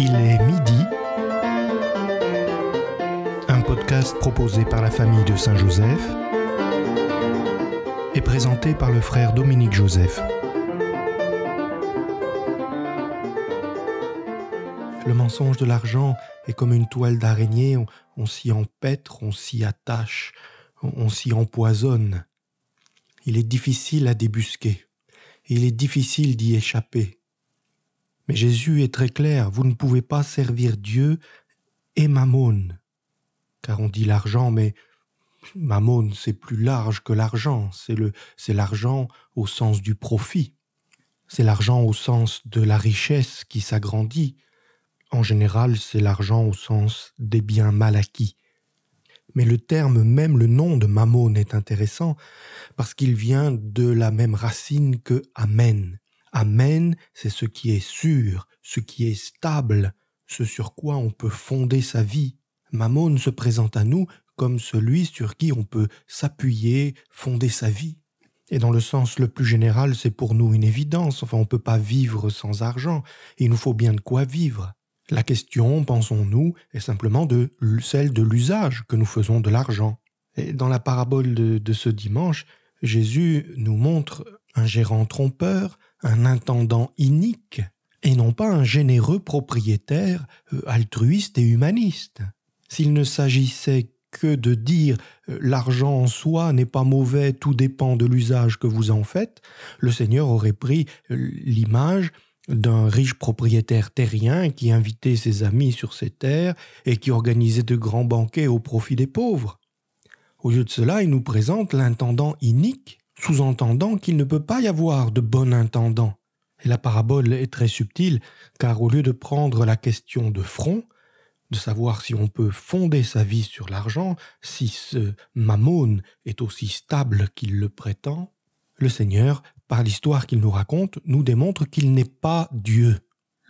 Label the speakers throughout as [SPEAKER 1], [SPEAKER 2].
[SPEAKER 1] Il est midi. Un podcast proposé par la famille de Saint-Joseph et présenté par le frère Dominique Joseph. Le mensonge de l'argent est comme une toile d'araignée, on, s'y empêtre, on s'y attache, on s'y empoisonne. Il est difficile à débusquer, il est difficile d'y échapper. Mais Jésus est très clair, vous ne pouvez pas servir Dieu et Mammon. Car on dit l'argent, mais Mammon, c'est plus large que l'argent, c'est l'argent au sens du profit, c'est l'argent au sens de la richesse qui s'agrandit, en général c'est l'argent au sens des biens mal acquis. Mais le terme même, le nom de Mammon est intéressant parce qu'il vient de la même racine que Amen, Amen, c'est ce qui est sûr, ce qui est stable, ce sur quoi on peut fonder sa vie. Mammon se présente à nous comme celui sur qui on peut s'appuyer, fonder sa vie. Et dans le sens le plus général, c'est pour nous une évidence, enfin on ne peut pas vivre sans argent, il nous faut bien de quoi vivre. La question, pensons-nous, est simplement de celle de l'usage que nous faisons de l'argent. Et dans la parabole de ce dimanche, Jésus nous montre un gérant trompeur, un intendant inique et non pas un généreux propriétaire euh, altruiste et humaniste. S'il ne s'agissait que de dire euh, l'argent en soi n'est pas mauvais, tout dépend de l'usage que vous en faites, le Seigneur aurait pris euh, l'image d'un riche propriétaire terrien qui invitait ses amis sur ses terres et qui organisait de grands banquets au profit des pauvres. Au lieu de cela, il nous présente l'intendant inique sous-entendant qu'il ne peut pas y avoir de bon intendant. Et la parabole est très subtile, car au lieu de prendre la question de front, de savoir si on peut fonder sa vie sur l'argent, si ce mammon est aussi stable qu'il le prétend, le Seigneur, par l'histoire qu'il nous raconte, nous démontre qu'il n'est pas Dieu.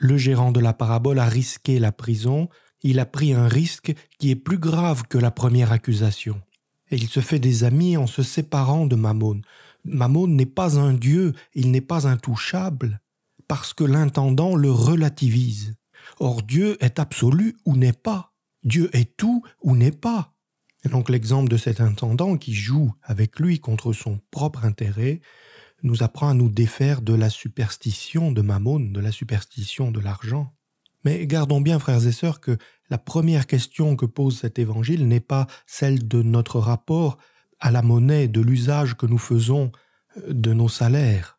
[SPEAKER 1] Le gérant de la parabole a risqué la prison, il a pris un risque qui est plus grave que la première accusation. Et il se fait des amis en se séparant de Mammon. Mammon n'est pas un dieu, il n'est pas intouchable, parce que l'intendant le relativise. Or Dieu est absolu ou n'est pas. Dieu est tout ou n'est pas. donc l'exemple de cet intendant qui joue avec lui contre son propre intérêt nous apprend à nous défaire de la superstition de Mammon, de la superstition de l'argent. Mais gardons bien, frères et sœurs, que la première question que pose cet évangile n'est pas celle de notre rapport à la monnaie, de l'usage que nous faisons euh, de nos salaires,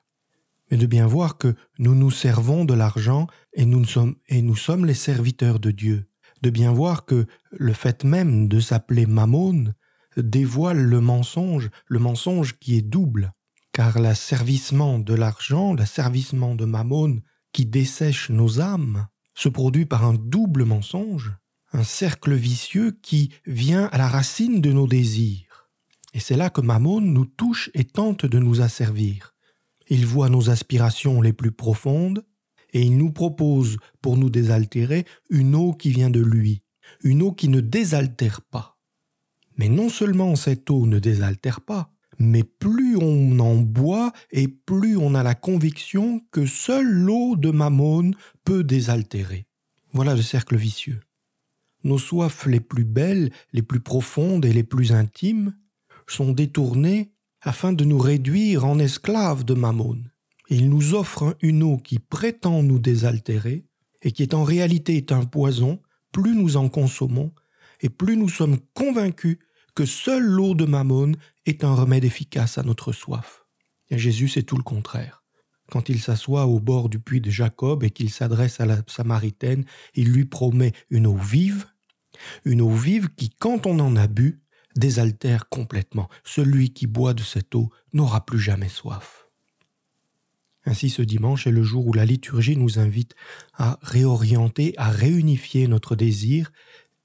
[SPEAKER 1] mais de bien voir que nous nous servons de l'argent et nous, sommes, les serviteurs de Dieu, de bien voir que le fait même de s'appeler Mammon dévoile le mensonge, le mensonge qui est double, car l'asservissement de l'argent, l'asservissement de Mammon qui dessèche nos âmes, se produit par un double mensonge, un cercle vicieux qui vient à la racine de nos désirs. Et c'est là que Mammon nous touche et tente de nous asservir. Il voit nos aspirations les plus profondes, et il nous propose, pour nous désaltérer, une eau qui vient de lui, une eau qui ne désaltère pas. Mais non seulement cette eau ne désaltère pas, mais plus on en boit et plus on a la conviction que seule l'eau de Mammon peut désaltérer. Voilà le cercle vicieux. Nos soifs les plus belles, les plus profondes et les plus intimes sont détournées afin de nous réduire en esclaves de Mammon. Il nous offre une eau qui prétend nous désaltérer et qui est en réalité un poison, plus nous en consommons et plus nous sommes convaincus que seule l'eau de Mammon est un remède efficace à notre soif. Et Jésus, c'est tout le contraire. Quand il s'assoit au bord du puits de Jacob et qu'il s'adresse à la Samaritaine, il lui promet une eau vive, une eau vive qui, quand on en a bu, désaltère complètement. Celui qui boit de cette eau n'aura plus jamais soif. Ainsi, ce dimanche est le jour où la liturgie nous invite à réorienter, à réunifier notre désir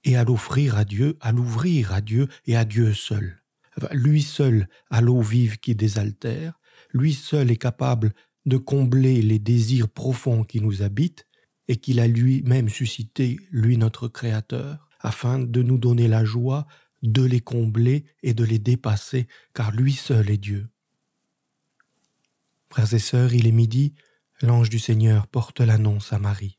[SPEAKER 1] et à l'offrir à Dieu, à l'ouvrir à Dieu et à Dieu seul. Lui seul à l'eau vive qui désaltère, lui seul est capable de combler les désirs profonds qui nous habitent et qu'il a lui-même suscité, lui notre Créateur, afin de nous donner la joie de les combler et de les dépasser, car lui seul est Dieu. Frères et sœurs, il est midi, l'ange du Seigneur porte l'annonce à Marie.